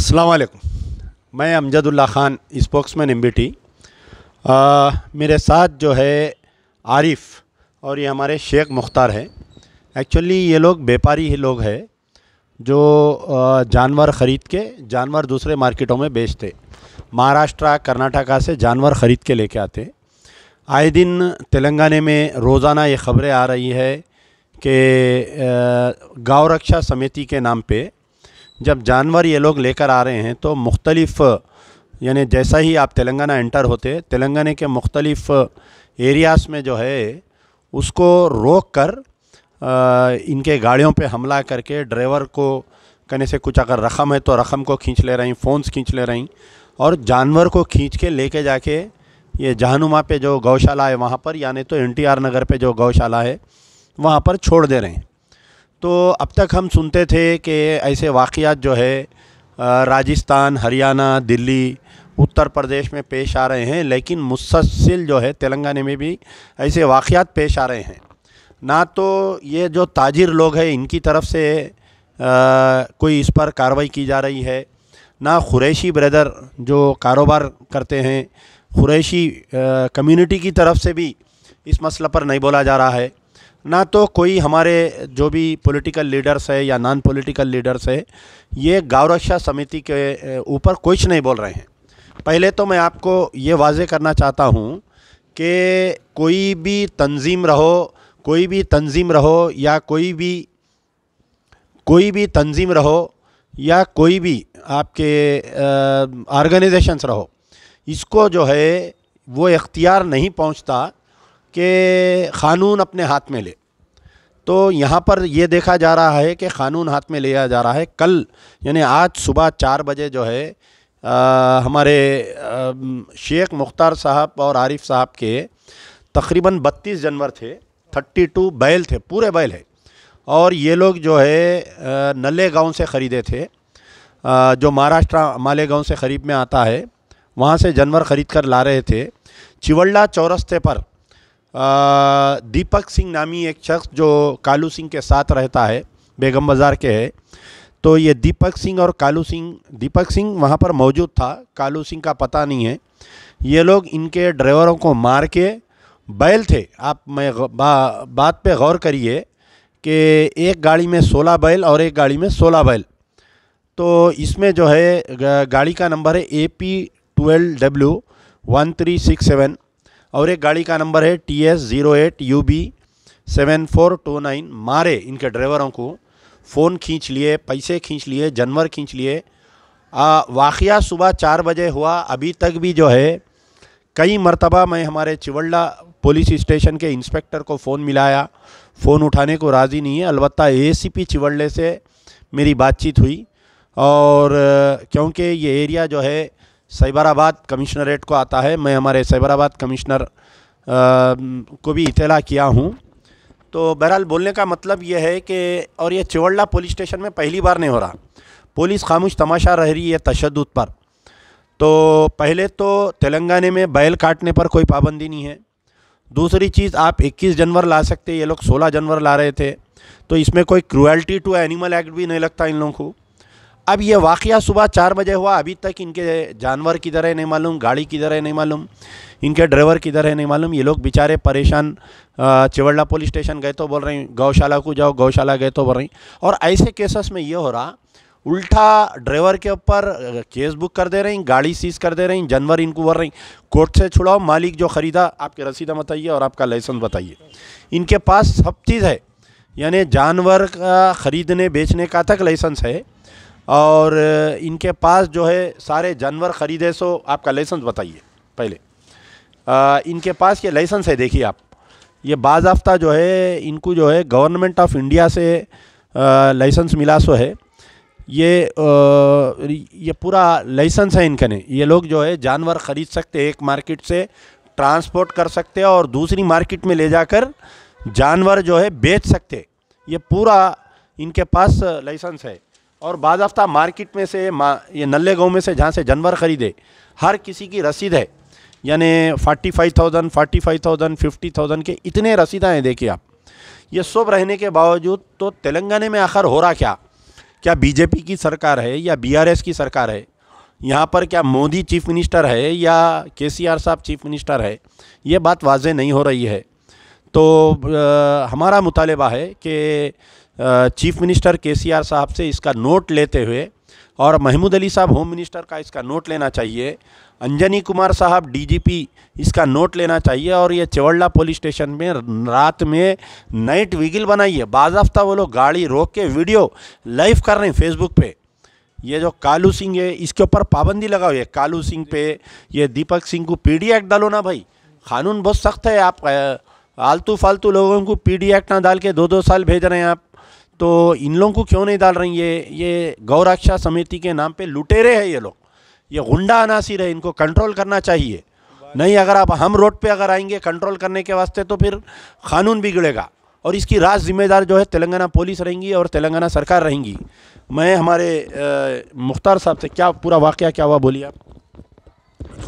वालेकुम मैं Amjadullah Khan spokesman M B मेरे साथ जो है आरिफ और ये हमारे शेख मुख्तार है एक्चुअली ये लोग व्यापारी ही लोग हैं जो जानवर ख़रीद के जानवर दूसरे मार्केटों में बेचते महाराष्ट्र कर्नाटका से जानवर ख़रीद के लेके आते आए दिन तेलंगाना में रोज़ाना ये ख़बरें आ रही है कि गौ रक्षा समिति के नाम पर जब जानवर ये लोग लेकर आ रहे हैं तो मुख्तलफ़ यानी जैसा ही आप तेलंगाना एंटर होते तेलंगाना के मुख्तलिफ़ एरियाज़ में जो है उसको रोक कर आ, इनके गाड़ियों पे हमला करके ड्राइवर को कहने से कुछ अगर रकम है तो रकम को खींच ले रही फ़ोन्स खींच ले रही और जानवर को खींच के लेके जाके ये जहनुमा पे जो गौशाला है वहाँ पर यानी तो एन नगर पे जो गौशाला है वहाँ पर छोड़ दे रहे हैं तो अब तक हम सुनते थे कि ऐसे वाक़ जो है राजस्थान हरियाणा दिल्ली उत्तर प्रदेश में पेश आ रहे हैं लेकिन मुसलसिल जो है तेलंगाना में भी ऐसे वाक़ात पेश आ रहे हैं ना तो ये जो ताजिर लोग हैं इनकी तरफ से आ, कोई इस पर कार्रवाई की जा रही है ना खुरैशी ब्रदर जो कारोबार करते हैं कुरैशी कम्युनिटी की तरफ से भी इस मसले पर नहीं बोला जा रहा है ना तो कोई हमारे जो भी पॉलिटिकल लीडर्स है या नॉन पॉलिटिकल लीडर्स है ये गाँव रक्षा समिति के ऊपर कुछ नहीं बोल रहे हैं पहले तो मैं आपको ये वाजे करना चाहता हूँ कि कोई भी तंजीम रहो कोई भी तंजीम रहो या कोई भी कोई भी तंजीम रहो या कोई भी आपके ऑर्गेनाइजेशंस रहो इसको जो है वो इख्तियार नहीं पहुँचता कि क़ानून अपने हाथ में ले तो यहाँ पर ये देखा जा रहा है कि क़ानून हाथ में लिया जा रहा है कल यानी आज सुबह चार बजे जो है आ, हमारे शेख मुख्तार साहब और आरिफ साहब के तकरीबन 32 जानवर थे 32 बैल थे पूरे बैल है और ये लोग जो है नले गांव से ख़रीदे थे आ, जो महाराष्ट्र गांव से ख़रीब में आता है वहाँ से जानवर ख़रीद कर ला रहे थे चिवल्ला चौरस्ते पर दीपक सिंह नामी एक शख्स जो कालू सिंह के साथ रहता है बेगम बाज़ार के है तो ये दीपक सिंह और कालू सिंह दीपक सिंह वहाँ पर मौजूद था कालू सिंह का पता नहीं है ये लोग इनके ड्राइवरों को मार के बैल थे आप मैं बा, बात पे गौर करिए कि एक गाड़ी में 16 बैल और एक गाड़ी में 16 बैल तो इसमें जो है गाड़ी का नंबर है A P twelve W one three six seven और एक गाड़ी का नंबर है T S zero eight U B seven four two nine मारे इनके ड्राइवरों को फ़ोन खींच लिए पैसे खींच लिए जानवर खींच लिए वाक़ सुबह चार बजे हुआ अभी तक भी जो है कई मरतबा मैं हमारे चिवल्ला पुलिस स्टेशन के इंस्पेक्टर को फ़ोन मिलाया फ़ोन उठाने को राज़ी नहीं है सी पी चिवड़े से मेरी बातचीत हुई और क्योंकि ये एरिया जो है साइबराबाद कमिश्नरेट को आता है मैं हमारे साइबराबाद कमिश्नर को भी इतला किया हूँ तो बहरहाल बोलने का मतलब यह है कि और यह चिवड़ला पुलिस स्टेशन में पहली बार नहीं हो रहा पुलिस खामोश तमाशा रह रही है तशद पर तो पहले तो तेलंगाना में बैल काटने पर कोई पाबंदी नहीं है दूसरी चीज़ आप 21 जनवर ला सकते ये लोग 16 जनवर ला रहे थे तो इसमें कोई क्रुअल्टी टू एनिमल एक्ट भी नहीं लगता इन लोगों को अब ये वाक़ सुबह चार बजे हुआ अभी तक इनके जानवर किधर है नहीं मालूम गाड़ी किधर है नहीं मालूम इनके ड्राइवर किधर है नहीं मालूम ये लोग बेचारे परेशान चिवड़ा पुलिस स्टेशन गए तो बोल रहे हैं गौशाला को जाओ गौशाला गए तो बोल रही और ऐसे केसेस में ये हो रहा उल्टा ड्राइवर के ऊपर केस बुक कर दे रही गाड़ी सीज कर दे रही जानवर इनको बोल रही कोर्ट से छुड़ाओ मालिक जो ख़रीदा आपके रसीदा बताइए और आपका लाइसेंस बताइए इनके पास सब चीज़ है यानी जानवर का ख़रीदने बेचने का तक लाइसेंस है और इनके पास जो है सारे जानवर ख़रीदे सो आपका लाइसेंस बताइए पहले आ, इनके पास ये लाइसेंस है देखिए आप ये बाज़ाफ्ता जो है इनको जो है गवर्नमेंट ऑफ इंडिया से लाइसेंस मिला सो है ये आ, ये पूरा लाइसेंस है इनका ने ये लोग जो है जानवर ख़रीद सकते एक मार्केट से ट्रांसपोर्ट कर सकते और दूसरी मार्केट में ले जाकर जानवर जो है बेच सकते ये पूरा इनके पास लाइसेंस है और बाजाफ्ता मार्केट में से मा ये नल्ले गाँव में से जहाँ से जानवर ख़रीदे हर किसी की रसीद है यानी forty five thousand forty five thousand fifty thousand के इतने रसीदा हैं देखिए आप ये सब रहने के बावजूद तो तेलंगाना में आखिर हो रहा क्या क्या बीजेपी की सरकार है या बीआरएस की सरकार है यहाँ पर क्या मोदी चीफ मिनिस्टर है या के साहब चीफ मिनिस्टर है ये बात वाजे नहीं हो रही है तो आ, हमारा मुतालबा है कि चीफ मिनिस्टर केसीआर साहब से इसका नोट लेते हुए और महमूद अली साहब होम मिनिस्टर का इसका नोट लेना चाहिए अंजनी कुमार साहब डीजीपी इसका नोट लेना चाहिए और ये चवड़ला पुलिस स्टेशन में रात में नाइट विगिल बनाइए बाजाफ्ता वो लोग गाड़ी रोक के वीडियो लाइव कर रहे हैं फेसबुक पे ये जो कालू सिंह है इसके ऊपर पाबंदी लगा हुई है कालू सिंह पे ये दीपक सिंह को पी डी एक्ट डालो ना भाई कानून बहुत सख्त है आप आलतू फालतू लोगों को पी डी एक्ट ना डाल के दो दो साल भेज रहे हैं आप तो इन लोगों को क्यों नहीं डाल रही ये ये गौरक्षा समिति के नाम पे लुटेरे हैं ये लोग ये गुंडा अनासिर है इनको कंट्रोल करना चाहिए नहीं अगर आप हम रोड पे अगर आएंगे कंट्रोल करने के वास्ते तो फिर कानून बिगड़ेगा और इसकी राज जिम्मेदार जो है तेलंगाना पुलिस रहेंगी और तेलंगाना सरकार रहेंगी मैं हमारे मुख्तार साहब से क्या पूरा वाक़ क्या हुआ बोलिए आप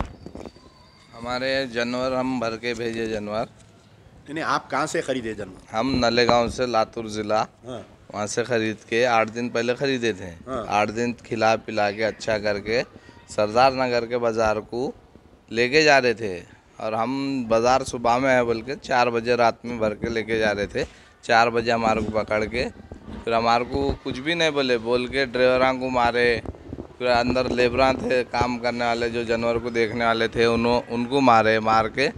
हमारे जानवर हम भर के भेजे जानवर नहीं आप कहाँ से खरीदे जानवर हम नलेगांव से लातूर ज़िला हाँ। वहाँ से खरीद के आठ दिन पहले खरीदे थे हाँ। आठ दिन खिला पिला के अच्छा करके सरदार नगर के बाज़ार को लेके जा रहे थे और हम बाज़ार सुबह में है बोल के चार बजे रात में भर के लेके जा रहे थे चार बजे हमारे को पकड़ के फिर हमारे को कुछ भी नहीं बोले बोल के ड्राइवरों को मारे फिर अंदर लेबर थे काम करने वाले जो जानवर को देखने वाले थे उन्होंने उनको मारे मार के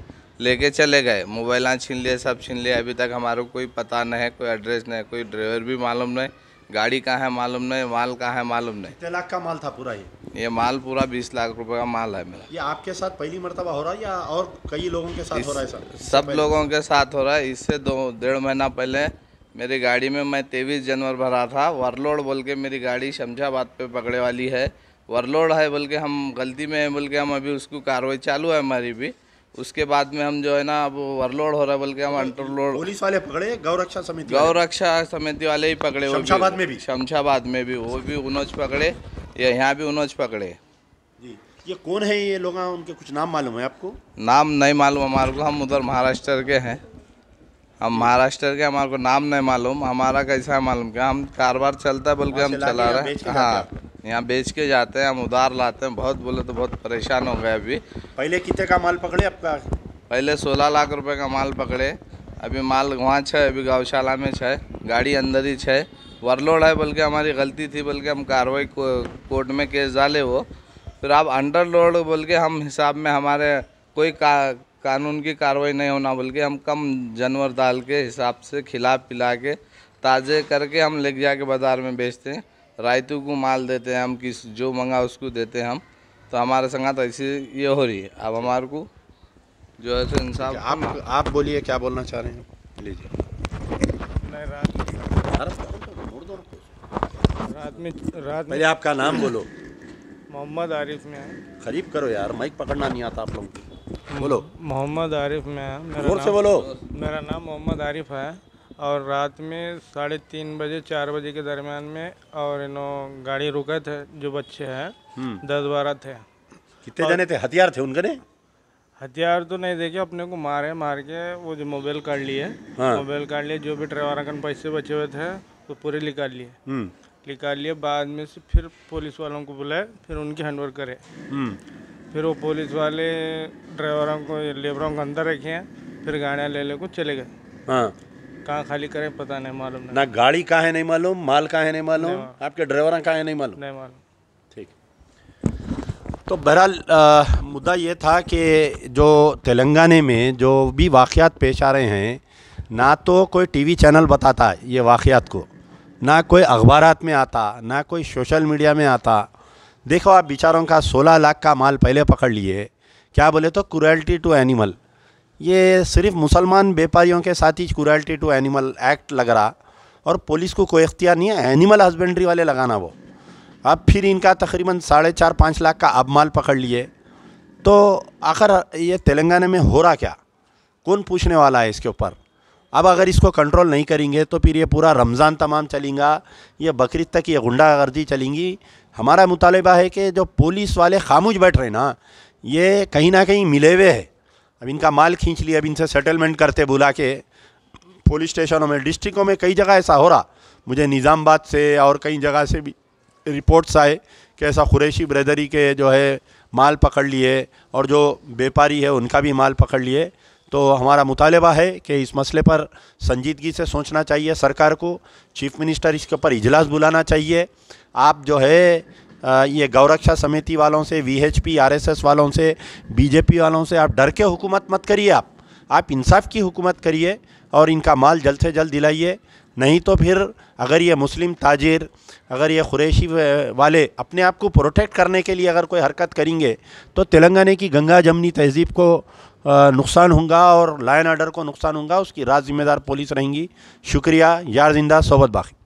लेके चले गए मोबाइल छीन लिए सब छीन लिए अभी तक हमारा कोई पता नहीं है कोई एड्रेस नहीं कोई ड्राइवर भी मालूम नहीं गाड़ी कहाँ है मालूम नहीं माल कहाँ है मालूम नहीं कितने लाख का माल था पूरा ये ये माल पूरा बीस लाख रुपए का माल है मेरा ये आपके साथ पहली मरतबा हो रहा है या और कई लोगों के साथ हो रहा है सर सब लोगों के साथ हो रहा है इससे दो डेढ़ महीना पहले मेरी गाड़ी में मैं तेईस जनवर भरा था वरलोड बोल के मेरी गाड़ी शमशाबाद पे पकड़े वाली है वरलोड है बोल के हम गलती में है बोल के हम अभी उसको कार्रवाई चालू है हमारी भी उसके बाद में हम जो है ना अब ओवरलोड हो रहा है बल्कि हम अंडरलोड पुलिस वाले पकड़े गौ रक्षा समिति गौ रक्षा समिति वाले ही पकड़े शमशाबाद में भी शमशाबाद में भी वो भी उनोज पकड़े या यहाँ भी उनोज पकड़े जी ये कौन है ये लोग उनके कुछ नाम मालूम है आपको नाम नहीं मालूम हमारे को हम उधर महाराष्ट्र के हैं हम महाराष्ट्र के हमारे को नाम नहीं मालूम हमारा कैसा मालूम क्या हम कारोबार चलता है बल्कि हम चला रहे हैं हाँ यहाँ बेच के जाते हैं हम उधार लाते हैं बहुत बोले तो बहुत परेशान हो गए अभी पहले कितने का माल पकड़े आपका पहले सोलह लाख रुपए का माल पकड़े अभी माल वहाँ छः अभी गौशाला में छः गाड़ी अंदर ही छः वरलोड है बल्कि हमारी गलती थी बल्कि हम कार्रवाई को कोर्ट में केस डाले वो फिर आप अंडर लोड बोल के हम हिसाब में हमारे कोई का कानून की कार्रवाई नहीं होना बल्कि हम कम जानवर डाल के हिसाब से खिला पिला के ताज़े करके हम लेके जाके बाज़ार में बेचते हैं रायतू को माल देते हैं हम किस जो मंगा उसको देते हैं हम तो हमारे संगत ऐसी ये हो रही है अब हमारे को जो है सो इंसाफ आप आप बोलिए क्या बोलना चाह रहे हैं लीजिए तो रात में रात में आपका नाम बोलो मोहम्मद आरिफ में ख़रीब करो यार माइक पकड़ना नहीं आता आप लोग बोलो मोहम्मद आरिफ में से बोलो मेरा नाम मोहम्मद आरिफ है और रात में साढ़े तीन बजे चार बजे के दरमियान में और इनो गाड़ी रुके थे जो बच्चे हैं हम्म। दस बारह थे कितने जने थे हथियार थे उनके ने हथियार तो नहीं देखे अपने को मारे मार के वो जो मोबाइल काट लिए हाँ। मोबाइल काट लिए जो भी ड्राइवर के पैसे बचे हुए थे वो पूरे निकाल लिए हम्म। निकाल लिए बाद में से फिर पुलिस वालों को बुलाए फिर उनकी हैंड ओवर करे हम्म। फिर वो पुलिस वाले ड्राइवरों को लेबरों को अंदर रखे फिर गाड़ियाँ ले ले को चले गए हाँ। कहाँ खाली करें पता नहीं मालूम ना गाड़ी कहाँ है नहीं मालूम माल कहाँ है नहीं मालूम आपके ड्राइवर कहाँ है नहीं मालूम नहीं मालूम ठीक तो बहरहाल मुद्दा ये था कि जो तेलंगाना में जो भी वाक़ात पेश आ रहे हैं ना तो कोई टीवी चैनल बताता है ये वाक़ात को ना कोई अखबार में आता ना कोई सोशल मीडिया में आता देखो आप बेचारों का 16 लाख का माल पहले पकड़ लिए क्या बोले तो क्रुएल्टी टू एनिमल ये सिर्फ मुसलमान व्यापारियों के साथ ही क्रूरल्टी टू एनिमल एक्ट लग रहा और पुलिस को कोई अख्तियार नहीं है एनिमल हस्बेंड्री वाले लगाना वो अब फिर इनका तकरीबन साढ़े चार पाँच लाख का अबमाल पकड़ लिए तो आखिर ये तेलंगाना में हो रहा क्या कौन पूछने वाला है इसके ऊपर अब अगर इसको कंट्रोल नहीं करेंगे तो फिर ये पूरा रमज़ान तमाम चलेगा ये बकरीद तक ये गुंडागर्दी चलेंगी हमारा मुतालबा है कि जो पुलिस वाले खामोश बैठ रहे ना ये कहीं ना कहीं मिले हुए है अब इनका माल खींच लिया अब इनसे सेटलमेंट करते बुला के पुलिस स्टेशनों में डिस्ट्रिक्टों में कई जगह ऐसा हो रहा मुझे निज़ामबाद से और कई जगह से भी रिपोर्ट्स आए कि ऐसा कुरैशी ब्रदरी के जो है माल पकड़ लिए और जो व्यापारी है उनका भी माल पकड़ लिए तो हमारा मुतालबा है कि इस मसले पर संजीदगी से सोचना चाहिए सरकार को चीफ मिनिस्टर इसके ऊपर इजलास बुलाना चाहिए आप जो है ये गौरक्षा समिति वालों से वीएचपी आरएसएस वालों से बीजेपी वालों से आप डर के हुकूमत मत करिए आप आप इंसाफ की हुकूमत करिए और इनका माल जल्द से जल्द दिलाइए नहीं तो फिर अगर ये मुस्लिम ताजिर अगर ये खुरेशी वाले अपने आप को प्रोटेक्ट करने के लिए अगर कोई हरकत करेंगे तो तेलंगाना की गंगा जमनी तहजीब को नुकसान होगा और लाइन आर्डर को नुकसान होगा उसकी राज जिम्मेदार पुलिस रहेंगी शुक्रिया यार जिंदा सोबत बाकी